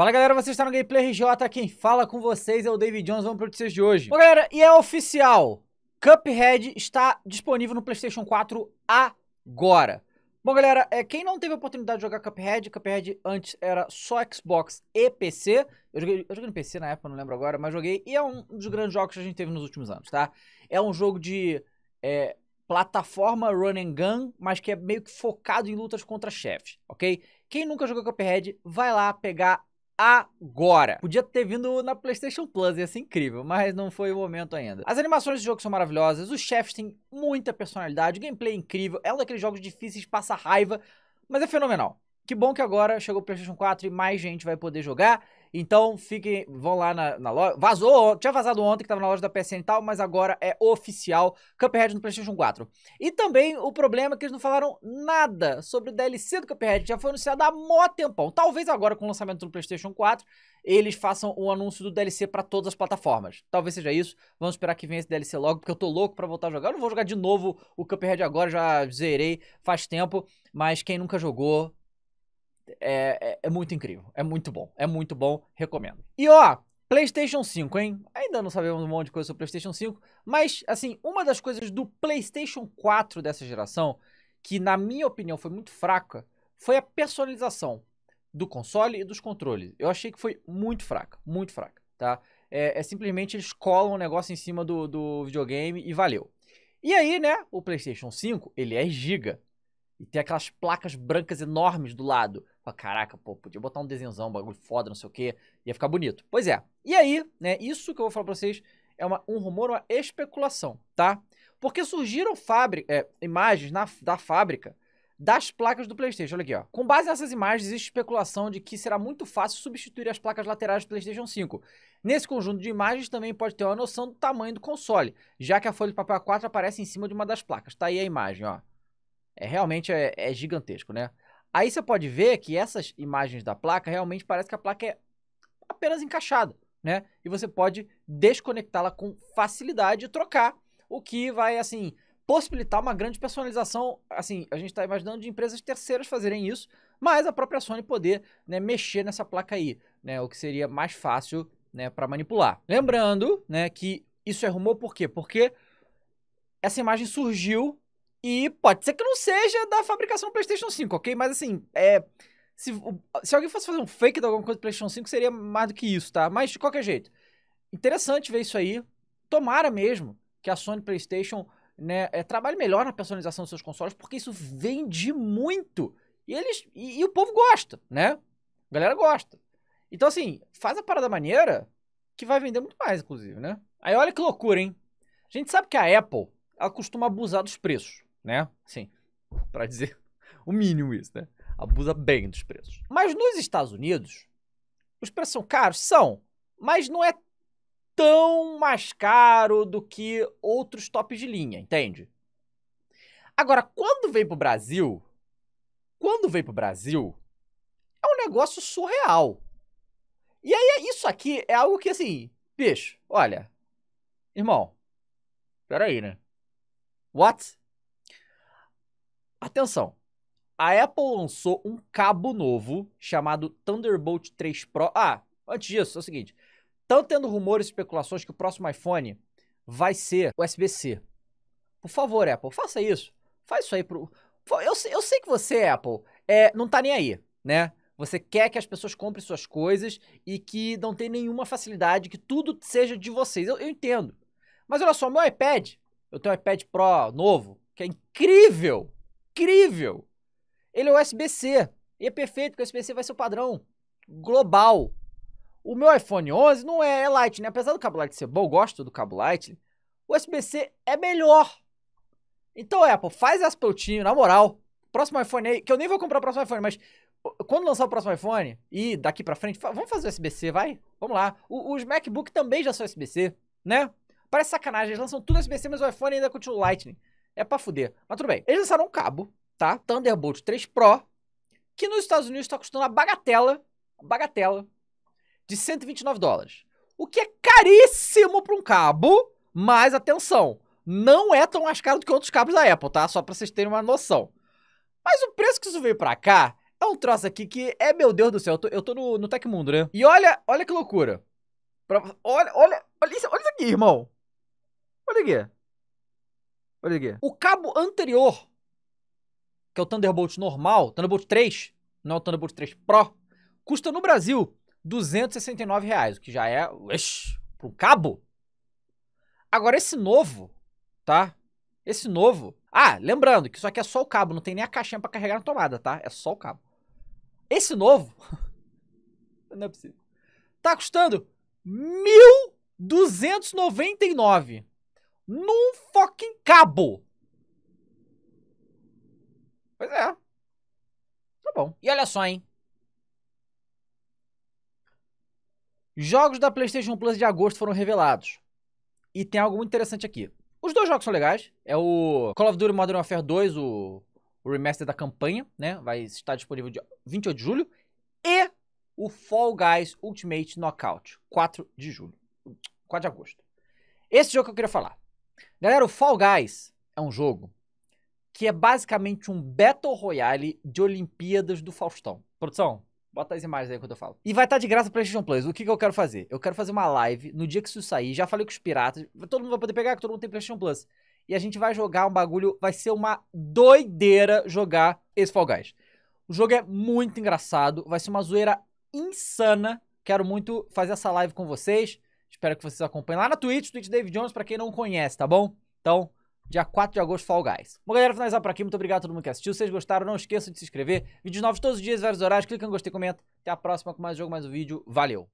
Fala galera, vocês estão no Gameplay RJ, quem fala com vocês é o David Jones, vamos para notícias de hoje. Bom galera, e é oficial, Cuphead está disponível no Playstation 4 agora. Bom galera, é, quem não teve a oportunidade de jogar Cuphead, Cuphead antes era só Xbox e PC, eu joguei, eu joguei no PC na época, não lembro agora, mas joguei, e é um dos grandes jogos que a gente teve nos últimos anos, tá? É um jogo de é, plataforma run and gun, mas que é meio que focado em lutas contra chefes, ok? Quem nunca jogou Cuphead, vai lá pegar agora. Podia ter vindo na PlayStation Plus, ia ser incrível, mas não foi o momento ainda. As animações do jogo são maravilhosas, os chefes têm muita personalidade, o gameplay é incrível, é um daqueles jogos difíceis, passa raiva, mas é fenomenal. Que bom que agora chegou o PlayStation 4 e mais gente vai poder jogar. Então, fiquem, vão lá na, na, loja. Vazou, tinha vazado ontem que tava na loja da PSN e tal, mas agora é oficial Cuphead no PlayStation 4. E também o problema é que eles não falaram nada sobre o DLC do Cuphead, já foi anunciado há mó tempão. Talvez agora com o lançamento do PlayStation 4, eles façam o um anúncio do DLC para todas as plataformas. Talvez seja isso. Vamos esperar que venha esse DLC logo, porque eu tô louco para voltar a jogar. Eu não vou jogar de novo o Cuphead agora, já zerei faz tempo, mas quem nunca jogou, é, é, é, muito incrível. É muito bom. É muito bom. Recomendo. E ó, PlayStation 5, hein? Ainda não sabemos um monte de coisa sobre PlayStation 5. Mas, assim, uma das coisas do PlayStation 4 dessa geração, que na minha opinião foi muito fraca, foi a personalização do console e dos controles. Eu achei que foi muito fraca. Muito fraca, tá? É, é simplesmente eles colam um negócio em cima do, do videogame e valeu. E aí, né? O PlayStation 5, ele é giga. E tem aquelas placas brancas enormes do lado. Pô, caraca, pô, podia botar um desenhozão, um bagulho foda, não sei o quê, ia ficar bonito. Pois é. E aí, né, isso que eu vou falar pra vocês é uma, um rumor, uma especulação, tá? Porque surgiram fábrica, é, imagens na, da fábrica das placas do PlayStation. Olha aqui, ó. Com base nessas imagens, existe especulação de que será muito fácil substituir as placas laterais do PlayStation 5. Nesse conjunto de imagens também pode ter uma noção do tamanho do console, já que a folha de papel A4 aparece em cima de uma das placas. Tá aí a imagem, ó. É realmente é, é gigantesco, né? Aí você pode ver que essas imagens da placa realmente parece que a placa é apenas encaixada, né? E você pode desconectá-la com facilidade e trocar, o que vai assim possibilitar uma grande personalização, assim, a gente está imaginando de empresas terceiras fazerem isso, mas a própria Sony poder né, mexer nessa placa aí, né, o que seria mais fácil né, para manipular. Lembrando né, que isso é rumor por quê? Porque essa imagem surgiu e pode ser que não seja da fabricação do PlayStation 5, ok? Mas assim, é. Se, se alguém fosse fazer um fake de alguma coisa do PlayStation 5, seria mais do que isso, tá? Mas de qualquer jeito, interessante ver isso aí. Tomara mesmo que a Sony PlayStation né, é, trabalhe melhor na personalização dos seus consoles, porque isso vende muito. E eles e, e, o povo gosta, né? A galera gosta. Então, assim, faz a parada maneira que vai vender muito mais, inclusive, né? Aí olha que loucura, hein? A gente sabe que a Apple ela costuma abusar dos preços né? sim para dizer o mínimo isso, né? Abusa bem dos preços. Mas nos Estados Unidos, os preços são caros? São, mas não é tão mais caro do que outros tops de linha, entende? Agora, quando vem pro Brasil, quando vem pro Brasil, é um negócio surreal. E aí, isso aqui é algo que, assim, bicho, olha, irmão, peraí, né? What? Atenção. A Apple lançou um cabo novo chamado Thunderbolt 3 Pro. Ah, antes disso, é o seguinte. Estão tendo rumores e especulações que o próximo iPhone vai ser USB-C. Por favor, Apple, faça isso. Faz isso aí pro. Eu, eu sei que você, Apple, é, não tá nem aí, né? Você quer que as pessoas comprem suas coisas e que não tem nenhuma facilidade, que tudo seja de vocês. Eu, eu entendo. Mas olha só, meu iPad, eu tenho um iPad Pro novo, que é incrível incrível. Ele é USB-C. E é perfeito, porque o USB-C vai ser o padrão global. O meu iPhone 11 não é, é Lightning. Né? Apesar do cabo Lightning ser bom, eu gosto do cabo Lightning. O USB-C é melhor. Então, Apple, faz essa pelo na moral. Próximo iPhone aí, que eu nem vou comprar o próximo iPhone, mas quando lançar o próximo iPhone e daqui pra frente, vamos fazer USB-C, vai? Vamos lá. O, os MacBook também já são USB-C, né? Parece sacanagem, eles lançam tudo USB-C, mas o iPhone ainda continua Lightning é pra fuder. Mas tudo bem. Eles lançaram um cabo, tá? Thunderbolt 3 Pro, que nos Estados Unidos está custando a bagatela, a bagatela, de 129 dólares. O que é caríssimo para um cabo, mas atenção, não é tão mais caro do que outros cabos da Apple, tá? Só para vocês terem uma noção. Mas o preço que isso veio para cá é um troço aqui que é, meu Deus do céu, eu tô, eu tô no, no Tecmundo, né? E olha, olha que loucura. Pra, olha, olha, olha isso, olha isso aqui, irmão. Olha aqui. Olha aqui. O cabo anterior, que é o Thunderbolt normal, Thunderbolt 3, não é o Thunderbolt 3 Pro, custa no Brasil 269 reais, o que já é para um cabo. Agora esse novo, tá? Esse novo. Ah, lembrando que isso aqui é só o cabo, não tem nem a caixinha para carregar na tomada, tá? É só o cabo. Esse novo. não é possível. Tá custando 1.299 num fucking cabo. Pois é. Tá bom. E olha só, hein? Jogos da PlayStation Plus de agosto foram revelados. E tem algo muito interessante aqui. Os dois jogos são legais. É o Call of Duty Modern Warfare 2, o, o remaster da campanha, né? Vai estar disponível dia 28 de julho. E o Fall Guys Ultimate Knockout, 4 de julho. 4 de agosto. Esse jogo que eu queria falar. Galera, o Fall Guys é um jogo que é basicamente um Battle Royale de Olimpíadas do Faustão. Produção, Bota as imagens aí quando eu falo. E vai estar tá de graça para PlayStation Plus. O que, que eu quero fazer? Eu quero fazer uma live no dia que isso sair. Já falei com os piratas. Todo mundo vai poder pegar, que todo mundo tem PlayStation Plus. E a gente vai jogar um bagulho. Vai ser uma doideira jogar esse Fall Guys. O jogo é muito engraçado. Vai ser uma zoeira insana. Quero muito fazer essa live com vocês. Espero que vocês acompanhem lá na Twitch, Twitch David Jones, pra quem não conhece, tá bom? Então, dia 4 de agosto, Fall Guys. Bom, galera, finalizar por aqui. Muito obrigado a todo mundo que assistiu. Se vocês gostaram, não esqueçam de se inscrever. Vídeos novos todos os dias, vários horários. Clica em gostei, comenta. Até a próxima com mais jogo, mais um vídeo. Valeu!